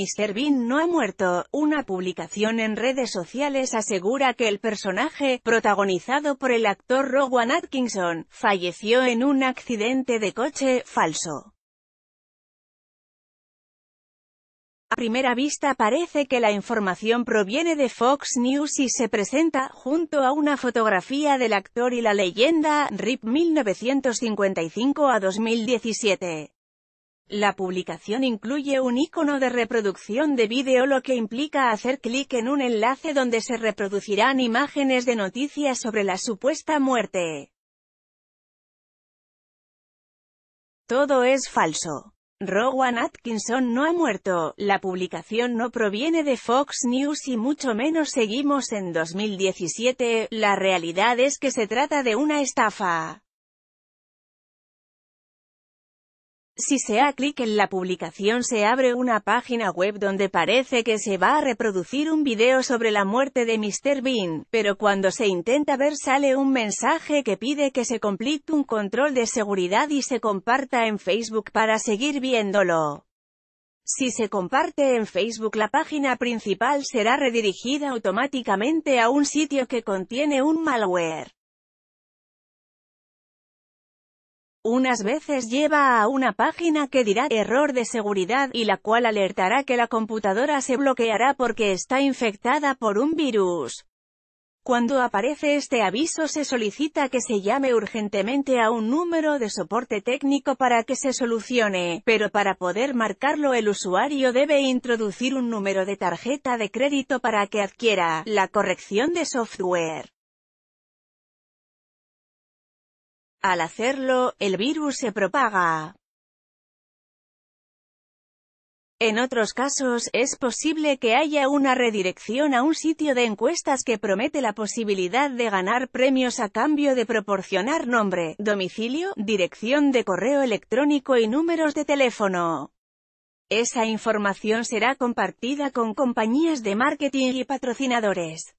Mr. Bean no ha muerto. Una publicación en redes sociales asegura que el personaje, protagonizado por el actor Rowan Atkinson, falleció en un accidente de coche, falso. A primera vista parece que la información proviene de Fox News y se presenta, junto a una fotografía del actor y la leyenda, RIP 1955 a 2017. La publicación incluye un icono de reproducción de vídeo lo que implica hacer clic en un enlace donde se reproducirán imágenes de noticias sobre la supuesta muerte. Todo es falso. Rowan Atkinson no ha muerto, la publicación no proviene de Fox News y mucho menos seguimos en 2017, la realidad es que se trata de una estafa. Si se hace clic en la publicación se abre una página web donde parece que se va a reproducir un video sobre la muerte de Mr. Bean, pero cuando se intenta ver sale un mensaje que pide que se complete un control de seguridad y se comparta en Facebook para seguir viéndolo. Si se comparte en Facebook la página principal será redirigida automáticamente a un sitio que contiene un malware. Unas veces lleva a una página que dirá «error de seguridad» y la cual alertará que la computadora se bloqueará porque está infectada por un virus. Cuando aparece este aviso se solicita que se llame urgentemente a un número de soporte técnico para que se solucione, pero para poder marcarlo el usuario debe introducir un número de tarjeta de crédito para que adquiera la corrección de software. Al hacerlo, el virus se propaga. En otros casos, es posible que haya una redirección a un sitio de encuestas que promete la posibilidad de ganar premios a cambio de proporcionar nombre, domicilio, dirección de correo electrónico y números de teléfono. Esa información será compartida con compañías de marketing y patrocinadores.